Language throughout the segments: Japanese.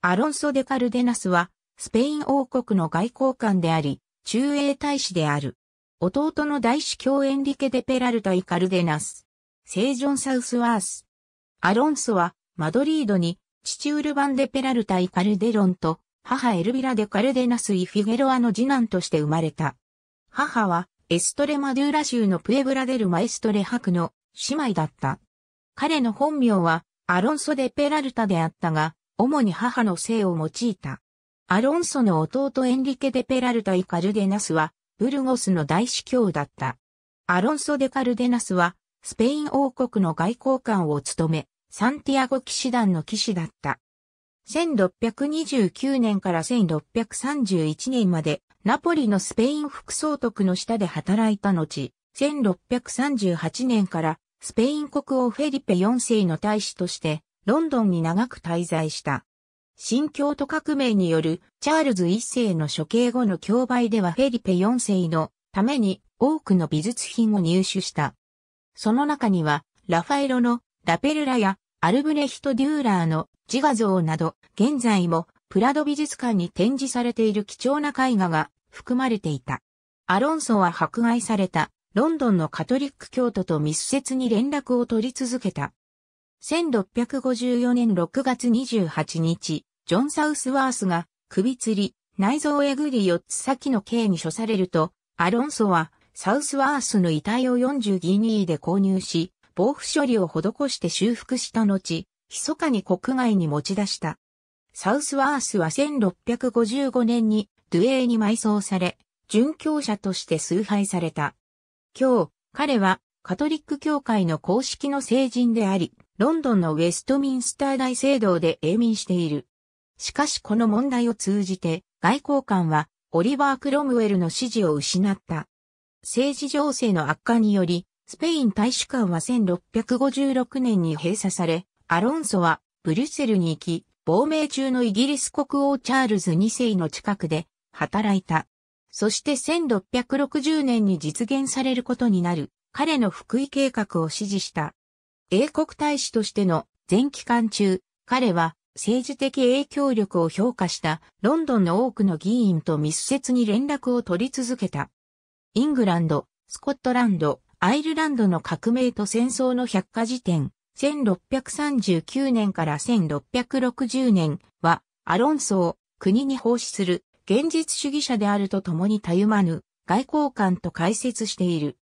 アロンソ・デ・カルデナスは、スペイン王国の外交官であり、中英大使である。弟の大司教エンリケ・デ・ペラルタイ・カルデナス。セージョン・サウスワース。アロンソは、マドリードに、父ウルバン・デ・ペラルタイ・カルデロンと、母エルビラ・デ・カルデナス・イ・フィゲロアの次男として生まれた。母は、エストレマドゥーラ州のプエブラデル・マエストレ博の姉妹だった。彼の本名は、アロンソ・デ・ペラルタであったが、主に母の姓を用いた。アロンソの弟エンリケ・デ・ペラルタイ・カルデナスは、ブルゴスの大司教だった。アロンソ・デ・カルデナスは、スペイン王国の外交官を務め、サンティアゴ騎士団の騎士だった。1629年から1631年まで、ナポリのスペイン副総督の下で働いた後、1638年からスペイン国王フェリペ4世の大使としてロンドンに長く滞在した。新教徒革命によるチャールズ1世の処刑後の競売ではフェリペ4世のために多くの美術品を入手した。その中には、ラファエロのラペルラやアルブレヒト・デューラーの自画像など、現在もプラド美術館に展示されている貴重な絵画が含まれていた。アロンソは迫害されたロンドンのカトリック教徒と密接に連絡を取り続けた。1654年6月28日、ジョン・サウスワースが首吊り、内臓えぐり4つ先の刑に処されると、アロンソはサウスワースの遺体を40ギニーで購入し、防腐処理を施して修復した後、密かに国外に持ち出した。サウスワースは1655年にドゥエーに埋葬され、殉教者として崇拝された。今日、彼はカトリック教会の公式の聖人であり、ロンドンのウェストミンスター大聖堂で永眠している。しかしこの問題を通じて外交官はオリバー・クロムウェルの支持を失った。政治情勢の悪化により、スペイン大使館は1656年に閉鎖され、アロンソはブリュッセルに行き、亡命中のイギリス国王チャールズ2世の近くで働いた。そして1660年に実現されることになる彼の福井計画を支持した。英国大使としての全期間中、彼は政治的影響力を評価したロンドンの多くの議員と密接に連絡を取り続けた。イングランド、スコットランド、アイルランドの革命と戦争の百科事典、1639年から1660年は、アロンソを国に奉仕する現実主義者であると共にたゆまぬ外交官と解説している。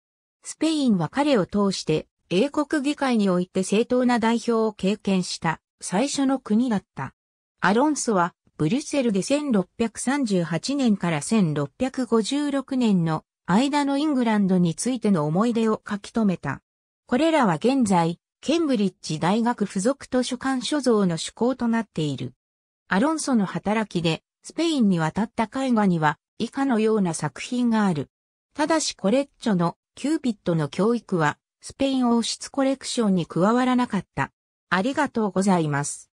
スペインは彼を通して英国議会において正当な代表を経験した最初の国だった。アロンソはブリュッセルで1638年から1656年の間のイングランドについての思い出を書き留めた。これらは現在、ケンブリッジ大学附属図書館所蔵の趣向となっている。アロンソの働きで、スペインに渡った絵画には、以下のような作品がある。ただしコレッチョのキューピッドの教育は、スペイン王室コレクションに加わらなかった。ありがとうございます。